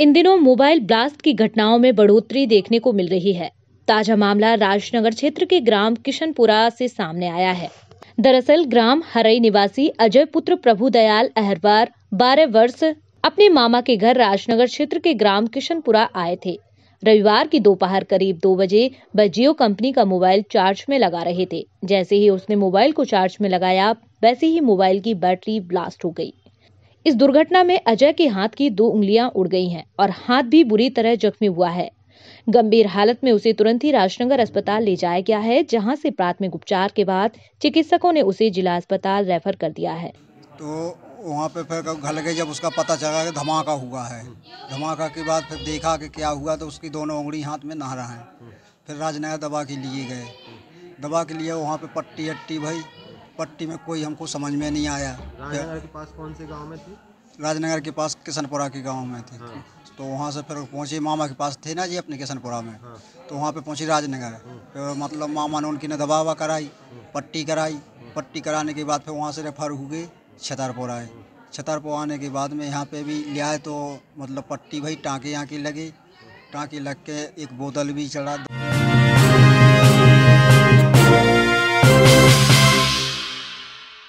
इन दिनों mobile blast की घटनाओं में बढ़ोतरी देखने को मिल रही है ताजा मामला राजनगर क्षेत्र के ग्राम किशनपुरा से सामने आया है दरअसल ग्राम हरई निवासी अजय पुत्र प्रभु दयाल अहरवार बारह वर्ष अपने मामा के घर राजनगर क्षेत्र के ग्राम किशनपुरा आए थे रविवार की दोपहर करीब दो बजे वह जियो कंपनी का मोबाइल चार्ज में लगा रहे थे जैसे ही उसने मोबाइल को चार्ज में लगाया वैसे ही मोबाइल की बैटरी ब्लास्ट हो गई इस दुर्घटना में अजय के हाथ की दो उंगलियां उड़ गई हैं और हाथ भी बुरी तरह जख्मी हुआ है गंभीर हालत में उसे तुरंत ही राजनगर अस्पताल ले जाया गया है जहां से प्राथमिक उपचार के बाद चिकित्सकों ने उसे जिला अस्पताल रेफर कर दिया है तो वहाँ पे फिर घर गए जब उसका पता चला कि धमाका हुआ है धमाका के बाद फिर देखा कि क्या हुआ तो उसकी दोनों उंगली हाथ में नहा रहा है फिर राजनगर दवा के लिए गए दवा के लिए वहाँ पे पट्टी हट्टी भाई पट्टी में कोई हमको समझ में नहीं आया राजनगर के पास कौन से गाँव में थी राजनगर के पास किशनपुरा के गाँव में थे हाँ। तो वहाँ से फिर पहुँचे मामा के पास थे ना जी अपने किशनपुरा में हाँ। तो वहाँ पे पहुंची राजनगर हाँ। फिर मतलब मामा ने उनकी ने दबावा कराई पट्टी कराई हाँ। पट्टी कराने के बाद फिर वहाँ से रेफर हुए छतरपुर आए छतरपुर आने के बाद में यहाँ पे भी ले आए तो मतलब पट्टी भाई टाँके यहाँ की लगी टाँके लग के एक बोतल भी चढ़ा